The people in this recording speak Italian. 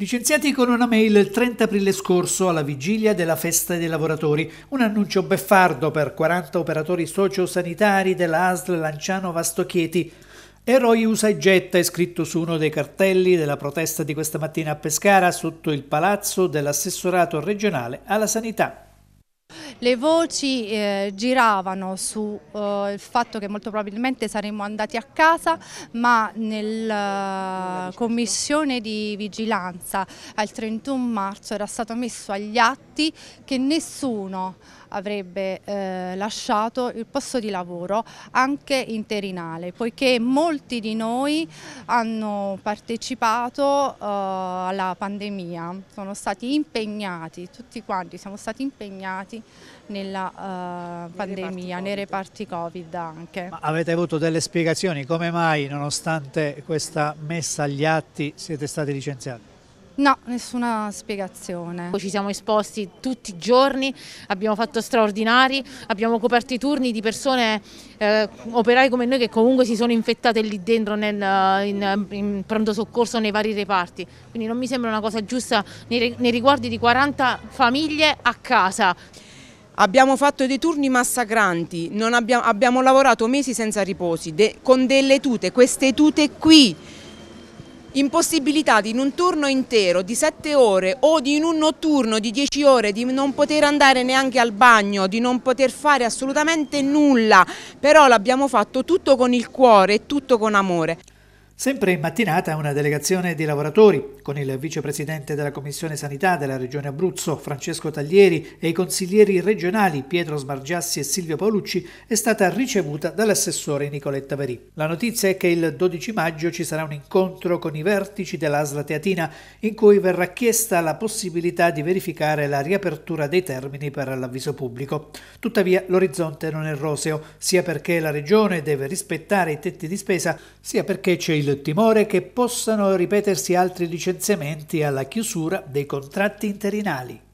Licenziati con una mail il 30 aprile scorso alla vigilia della festa dei lavoratori, un annuncio beffardo per 40 operatori sociosanitari della ASL Lanciano Vastochieti. Eroi usa e getta è scritto su uno dei cartelli della protesta di questa mattina a Pescara sotto il palazzo dell'assessorato regionale alla sanità. Le voci eh, giravano sul eh, fatto che molto probabilmente saremmo andati a casa, ma nella eh, commissione di vigilanza al 31 marzo era stato messo agli atti che nessuno avrebbe eh, lasciato il posto di lavoro anche interinale, poiché molti di noi hanno partecipato eh, alla pandemia, sono stati impegnati, tutti quanti siamo stati impegnati nella eh, pandemia, nei reparti, Covid anche. Ma avete avuto delle spiegazioni come mai nonostante questa messa agli atti siete stati licenziati? No, nessuna spiegazione. Ci siamo esposti tutti i giorni, abbiamo fatto straordinari, abbiamo coperto i turni di persone, eh, operai come noi che comunque si sono infettate lì dentro nel, eh, in, eh, in, pronto soccorso nei vari reparti. Quindi non mi sembra una cosa giusta nei, nei riguardi di 40 famiglie a casa. Abbiamo fatto dei turni massacranti, abbiamo, abbiamo, lavorato mesi senza riposi, de, con delle tute, queste tute qui impossibilitati in un turno intero di 7 ore o in un notturno di 10 ore di non poter andare neanche al bagno, di non poter fare assolutamente nulla, però l'abbiamo fatto tutto con il cuore e tutto con amore. Sempre in mattinata una delegazione di lavoratori, con il vicepresidente della Commissione Sanità della Regione Abruzzo, Francesco Taglieri, e i consiglieri regionali Pietro Smargiassi e Silvio Paolucci, è stata ricevuta dall'assessore Nicoletta Verì. La notizia è che il 12 maggio ci sarà un incontro con i vertici dell'Asla Teatina, in cui verrà chiesta la possibilità di verificare la riapertura dei termini per l'avviso pubblico. Tuttavia l'orizzonte non è roseo, sia perché la Regione deve rispettare i tetti di spesa, sia perché c'è il timore che possano ripetersi altri licenziamenti alla chiusura dei contratti interinali.